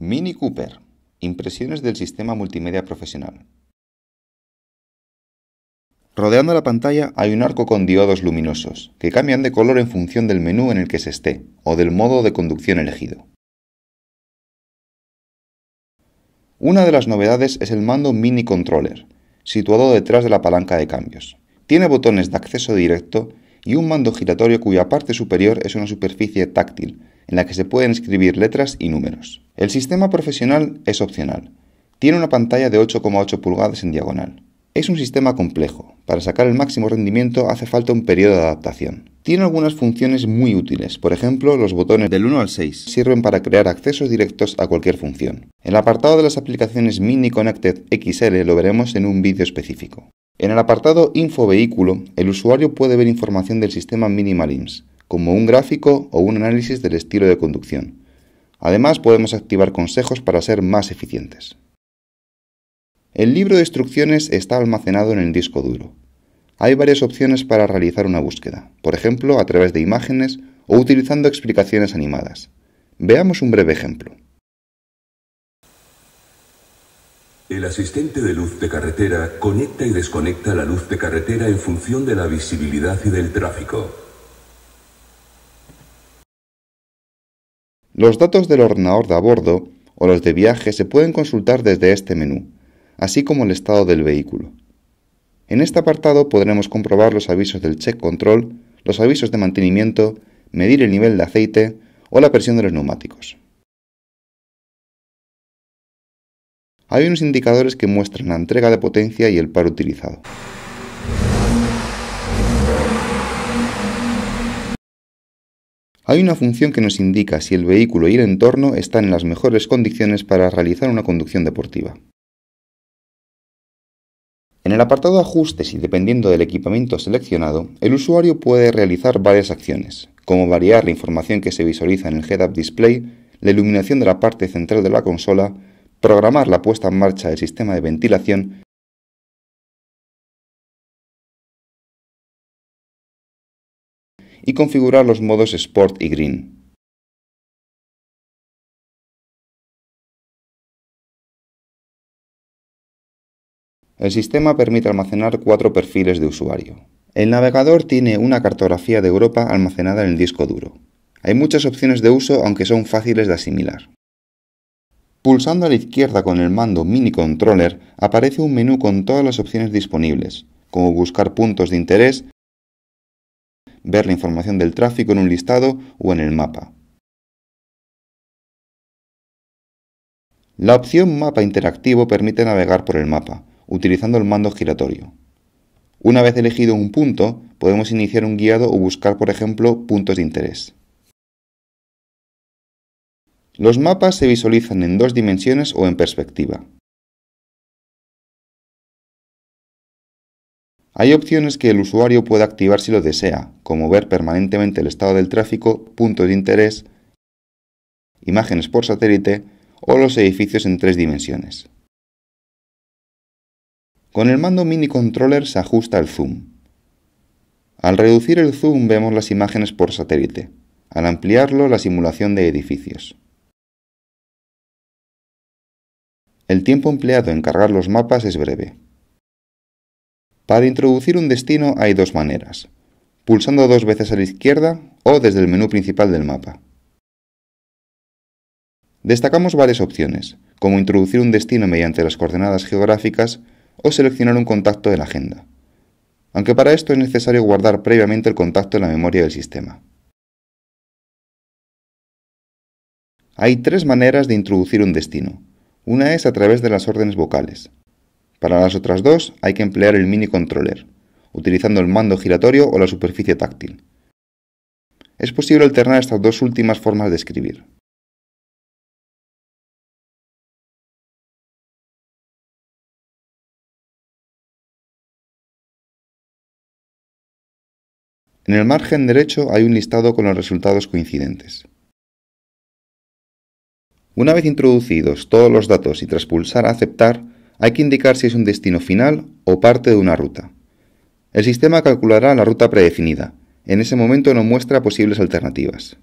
Mini Cooper. Impresiones del sistema multimedia profesional. Rodeando la pantalla hay un arco con diodos luminosos, que cambian de color en función del menú en el que se esté o del modo de conducción elegido. Una de las novedades es el mando Mini Controller, situado detrás de la palanca de cambios. Tiene botones de acceso directo y un mando giratorio cuya parte superior es una superficie táctil en la que se pueden escribir letras y números. El sistema profesional es opcional. Tiene una pantalla de 8,8 pulgadas en diagonal. Es un sistema complejo. Para sacar el máximo rendimiento hace falta un periodo de adaptación. Tiene algunas funciones muy útiles. Por ejemplo, los botones del 1 al 6 sirven para crear accesos directos a cualquier función. El apartado de las aplicaciones Mini Connected XL lo veremos en un vídeo específico. En el apartado Info Vehículo, el usuario puede ver información del sistema MinimalIMS como un gráfico o un análisis del estilo de conducción. Además, podemos activar consejos para ser más eficientes. El libro de instrucciones está almacenado en el disco duro. Hay varias opciones para realizar una búsqueda, por ejemplo, a través de imágenes o utilizando explicaciones animadas. Veamos un breve ejemplo. El asistente de luz de carretera conecta y desconecta la luz de carretera en función de la visibilidad y del tráfico. Los datos del ordenador de a bordo o los de viaje se pueden consultar desde este menú, así como el estado del vehículo. En este apartado podremos comprobar los avisos del check control, los avisos de mantenimiento, medir el nivel de aceite o la presión de los neumáticos. Hay unos indicadores que muestran la entrega de potencia y el par utilizado. Hay una función que nos indica si el vehículo y el entorno están en las mejores condiciones para realizar una conducción deportiva. En el apartado Ajustes y dependiendo del equipamiento seleccionado, el usuario puede realizar varias acciones, como variar la información que se visualiza en el Head-Up Display, la iluminación de la parte central de la consola, programar la puesta en marcha del sistema de ventilación y configurar los modos Sport y Green. El sistema permite almacenar cuatro perfiles de usuario. El navegador tiene una cartografía de Europa almacenada en el disco duro. Hay muchas opciones de uso aunque son fáciles de asimilar. Pulsando a la izquierda con el mando Mini Controller aparece un menú con todas las opciones disponibles, como buscar puntos de interés, ver la información del tráfico en un listado o en el mapa. La opción Mapa interactivo permite navegar por el mapa, utilizando el mando giratorio. Una vez elegido un punto, podemos iniciar un guiado o buscar, por ejemplo, puntos de interés. Los mapas se visualizan en dos dimensiones o en perspectiva. Hay opciones que el usuario puede activar si lo desea, como ver permanentemente el estado del tráfico, puntos de interés, imágenes por satélite o los edificios en tres dimensiones. Con el mando mini controller se ajusta el zoom. Al reducir el zoom vemos las imágenes por satélite, al ampliarlo la simulación de edificios. El tiempo empleado en cargar los mapas es breve, para introducir un destino hay dos maneras, pulsando dos veces a la izquierda o desde el menú principal del mapa. Destacamos varias opciones, como introducir un destino mediante las coordenadas geográficas o seleccionar un contacto de la agenda, aunque para esto es necesario guardar previamente el contacto en la memoria del sistema. Hay tres maneras de introducir un destino. Una es a través de las órdenes vocales, para las otras dos hay que emplear el mini controller, utilizando el mando giratorio o la superficie táctil. Es posible alternar estas dos últimas formas de escribir. En el margen derecho hay un listado con los resultados coincidentes. Una vez introducidos todos los datos y tras pulsar Aceptar, hay que indicar si es un destino final o parte de una ruta. El sistema calculará la ruta predefinida. En ese momento nos muestra posibles alternativas.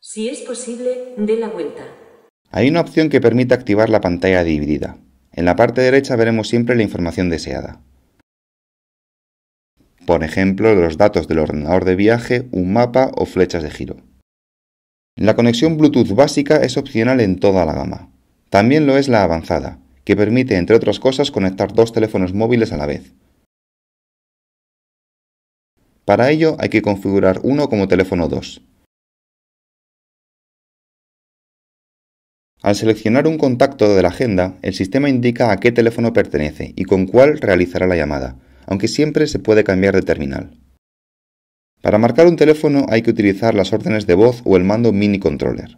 Si es posible, dé la vuelta. Hay una opción que permite activar la pantalla dividida. En la parte derecha veremos siempre la información deseada. Por ejemplo, los datos del ordenador de viaje, un mapa o flechas de giro. La conexión Bluetooth básica es opcional en toda la gama. También lo es la avanzada, que permite, entre otras cosas, conectar dos teléfonos móviles a la vez. Para ello hay que configurar uno como teléfono 2. Al seleccionar un contacto de la agenda, el sistema indica a qué teléfono pertenece y con cuál realizará la llamada, aunque siempre se puede cambiar de terminal. Para marcar un teléfono hay que utilizar las órdenes de voz o el mando mini controller.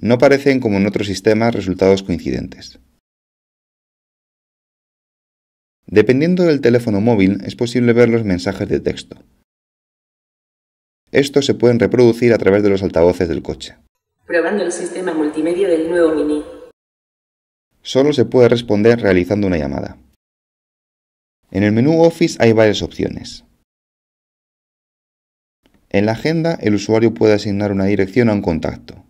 No parecen, como en otros sistemas, resultados coincidentes. Dependiendo del teléfono móvil es posible ver los mensajes de texto. Estos se pueden reproducir a través de los altavoces del coche. Probando el sistema multimedia del nuevo Mini. Solo se puede responder realizando una llamada. En el menú Office hay varias opciones. En la agenda, el usuario puede asignar una dirección a un contacto.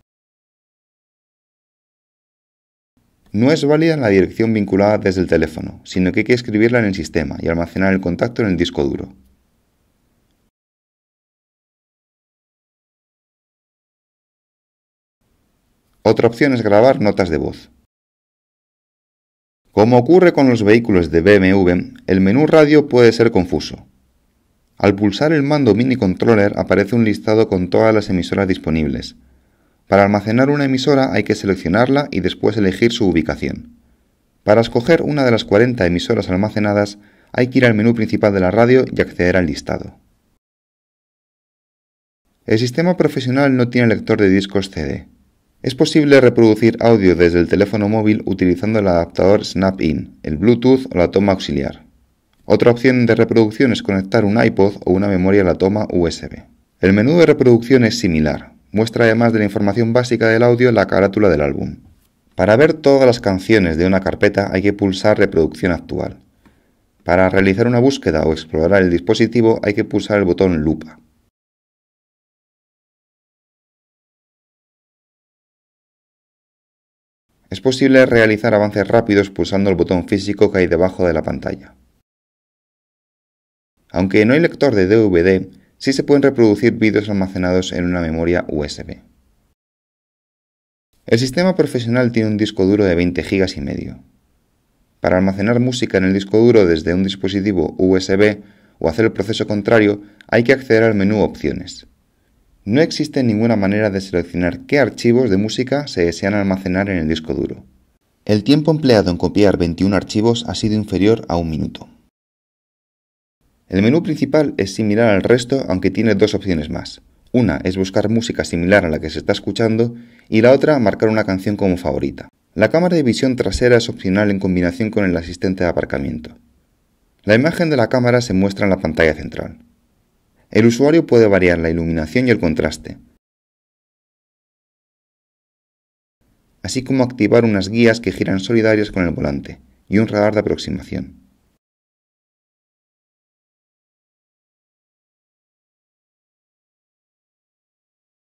No es válida la dirección vinculada desde el teléfono, sino que hay que escribirla en el sistema y almacenar el contacto en el disco duro. Otra opción es grabar notas de voz. Como ocurre con los vehículos de BMW, el menú radio puede ser confuso. Al pulsar el mando mini controller aparece un listado con todas las emisoras disponibles, para almacenar una emisora hay que seleccionarla y después elegir su ubicación. Para escoger una de las 40 emisoras almacenadas hay que ir al menú principal de la radio y acceder al listado. El sistema profesional no tiene lector de discos CD. Es posible reproducir audio desde el teléfono móvil utilizando el adaptador Snap-in, el Bluetooth o la toma auxiliar. Otra opción de reproducción es conectar un iPod o una memoria a la toma USB. El menú de reproducción es similar, muestra además de la información básica del audio la carátula del álbum. Para ver todas las canciones de una carpeta hay que pulsar reproducción actual. Para realizar una búsqueda o explorar el dispositivo hay que pulsar el botón lupa. Es posible realizar avances rápidos pulsando el botón físico que hay debajo de la pantalla. Aunque no hay lector de DVD, sí se pueden reproducir vídeos almacenados en una memoria USB. El sistema profesional tiene un disco duro de 20 GB y medio. Para almacenar música en el disco duro desde un dispositivo USB o hacer el proceso contrario, hay que acceder al menú Opciones. No existe ninguna manera de seleccionar qué archivos de música se desean almacenar en el disco duro. El tiempo empleado en copiar 21 archivos ha sido inferior a un minuto. El menú principal es similar al resto aunque tiene dos opciones más. Una es buscar música similar a la que se está escuchando y la otra marcar una canción como favorita. La cámara de visión trasera es opcional en combinación con el asistente de aparcamiento. La imagen de la cámara se muestra en la pantalla central. El usuario puede variar la iluminación y el contraste, así como activar unas guías que giran solidarias con el volante y un radar de aproximación.